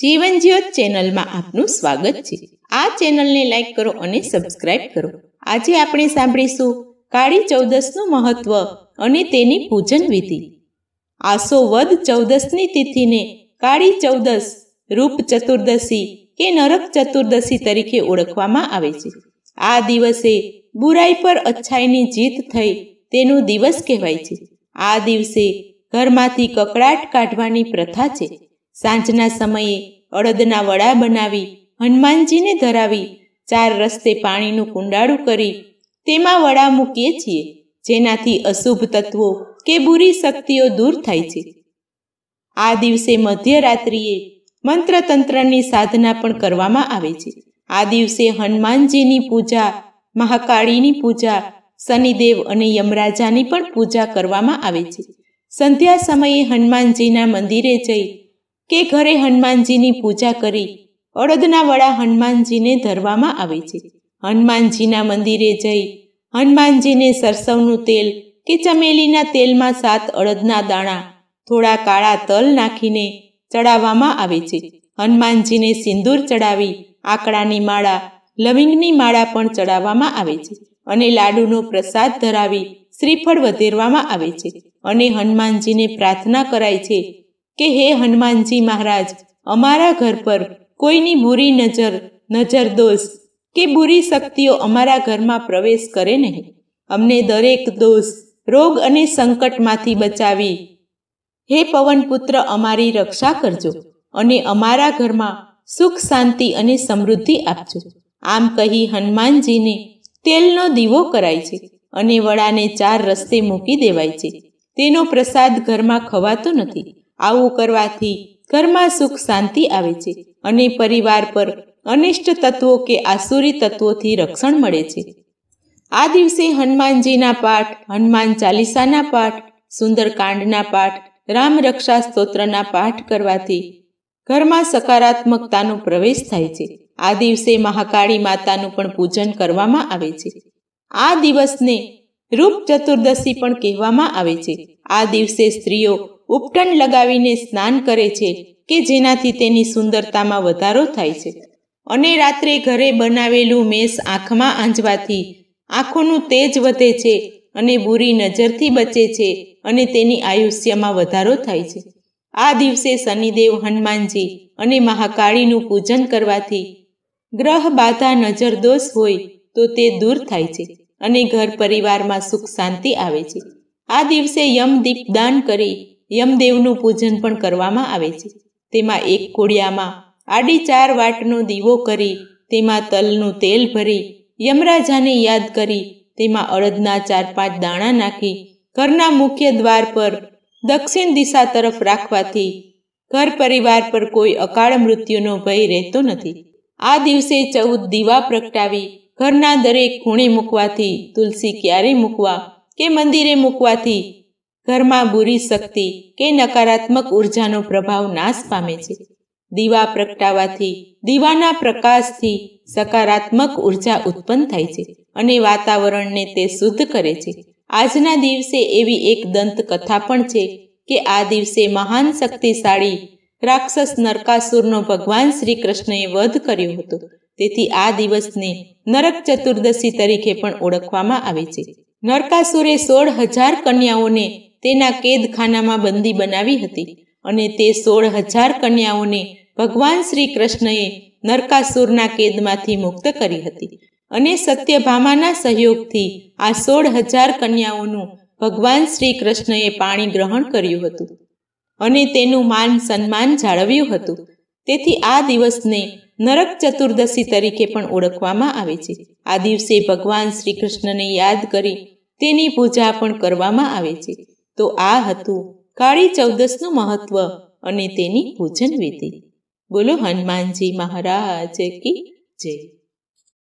જીવન જ્યોત ચેનલમાં આપનું સ્વાગત છે આ ચેનલને લાઈક કરો અને સબસ્ક્રાઇબ કરો આજે આપણે સાંભળીશું કાળી ચૌદસનું મહત્વ અને તેની પૂજન વિધિ આસો વધ ચૌદસની તિથિને કાળી ચૌદસ રૂપ ચતુર્દશી કે નરક ચતુર્દશી તરીકે ઓળખવામાં આવે છે આ દિવસે બુરાઈ પર અચ્છાઈની જીત થઈ તેનો દિવસ કહેવાય છે આ દિવસે ઘરમાંથી કકડાટ કાઢવાની પ્રથા છે સાંજના સમયે અડદના વડા બનાવી હનુમાનજીને ધરાવી ચાર રસ્તે પાણીનું કુંડાળું કરી તેમાં વડા મૂકીએ છીએ જેનાથી અશુભ તત્વો કે બુરી શક્તિઓ દૂર થાય છે આ દિવસે મધ્યરાત્રિએ મંત્રતંત્રની સાધના પણ કરવામાં આવે છે આ દિવસે હનુમાનજીની પૂજા મહાકાળીની પૂજા શનિદેવ અને યમરાજાની પણ પૂજા કરવામાં આવે છે સંધ્યા સમયે હનુમાનજીના મંદિરે જઈ કે ઘરે હનુમાનજીની પૂજા કરી અડદના વડા હનુમાનજીને ધરવામાં આવે છે હનુમાનજીના મંદિરે જઈ હનુમાનજીને સરસવનું તેલ કે ચમેલીના તેલમાં સાત અડદના દાણા થોડા કાળા તલ નાખીને ચડાવવામાં આવે છે હનુમાનજીને સિંદૂર ચડાવી આકડાની માળા લવિંગની માળા પણ ચડાવવામાં આવે છે અને લાડુનો પ્રસાદ ધરાવી શ્રીફળ વધેરવામાં આવે છે અને હનુમાનજીને પ્રાર્થના કરાય છે કે હે હનુમાનજી મહારાજ અમારા ઘર પર કોઈની બુરી નજર નજર દોષ કે બુરી શક્તિઓ અમારા ઘરમાં પ્રવેશ કરે નહીં અમને દરેક દોષ રોગ અને સંકટમાંથી બચાવી હે પવનપુત્ર અમારી રક્ષા કરજો અને અમારા ઘરમાં સુખ શાંતિ અને સમૃદ્ધિ આપજો આમ કહી હનુમાનજીને તેલનો દીવો કરાય છે અને વડાને ચાર રસ્તે મૂકી દેવાય છે તેનો પ્રસાદ ઘરમાં ખવાતો નથી આવું કરવાથી ઘરમાં સુખ શાંતિ આવે છે અને પરિવાર પર અનિષ્ટ તત્વો કે આસુરી તત્વોથી રક્ષણ મળે છે આ દિવસે હનુમાનજીના પાઠ હનુમાન ચાલીસાના પાઠ સુંદરકાંડના પાઠ રામ રક્ષા સ્તોત્રના પાઠ કરવાથી ઘરમાં સકારાત્મકતાનો પ્રવેશ થાય છે આ દિવસે મહાકાળી માતાનું પણ પૂજન કરવામાં આવે છે આ દિવસને રૂપ ચતુર્દશી પણ કહેવામાં આવે છે આ દિવસે સ્ત્રીઓ ઉપટન લગાવીને સ્નાન કરે છે કે જેનાથી તેની સુંદરતામાં વધારો થાય છે અને રાત્રે ઘરે બનાવેલું મેષ આંખમાં આંજવાથી આંખોનું તેજ વધે છે અને બુરી નજરથી બચે છે અને તેની આયુષ્યમાં વધારો થાય છે આ દિવસે શનિદેવ હનુમાનજી અને મહાકાળીનું પૂજન કરવાથી ગ્રહ બાધા નજર દોષ હોય તો તે દૂર થાય છે અને ઘર પરિવારમાં સુખ શાંતિ આવે છે આ દિવસે યમદીપ દાન કરી યમદેવનું પૂજન પણ કરવામાં આવે છે તેમાં એક કોડિયામાં આડી ચાર વાટનો દીવો કરી તેમાં તલનું તેલ ભરી યમરાજાને યાદ કરી તેમાં અડદના ચાર પાંચ દાણા નાખી ઘરના મુખ્ય દ્વાર પર દક્ષિણ દિશા તરફ રાખવાથી ઘર પરિવાર પર કોઈ અકાળ મૃત્યુનો ભય રહેતો નથી આ દિવસે ચૌદ દીવા પ્રગટાવી ઘરના દરેક ખૂણે મૂકવાથી તુલસી ક્યારે મૂકવા કે મંદિરે મૂકવાથી ઘરમાં બુરી શક્તિ કે નકારાત્મક ઉર્જાનો પ્રભાવ નાશ પામે છે દીવા પ્રગટાવાથી દીવાના પ્રકાશથી સકારાત્મક ઉર્જા ઉત્પન્ન થાય છે અને વાતાવરણને તે શુદ્ધ કરે છે આજના દિવસે એવી એક દંતકથા પણ છે કે આ દિવસે મહાન શક્તિશાળી રાક્ષસ નરકાસુરનો ભગવાન શ્રી કૃષ્ણએ વધ કર્યો હતો તેથી આ દિવસને નરક ચતુર્દશી તરીકે પણ ઓળખવામાં આવે છે નરકાસુરે સોળ હજાર કન્યાઓને તેના કેદખાનામાં બંદી બનાવી હતી અને તે સોળ હજાર કન્યાઓને ભગવાન શ્રી કૃષ્ણએ નરકાસુરના કેદમાંથી મુક્ત કરી હતી અને સત્યભામાના સહયોગથી આ સોળ હજાર કન્યાઓનું ભગવાન શ્રી કૃષ્ણએ પાણી ગ્રહણ કર્યું હતું અને તેનું માન સન્માન જાળવ્યું હતું તેથી આ દિવસને નરક ચતુર્દશી તરીકે પણ ઓળખવામાં આવે છે આ દિવસે ભગવાન શ્રી કૃષ્ણને યાદ કરી તેની પૂજા પણ કરવામાં આવે છે તો આ હતું કાળી ચૌદસનું મહત્વ અને તેની પૂજન વિધિ બોલો હનુમાનજી મહારાજ કી જય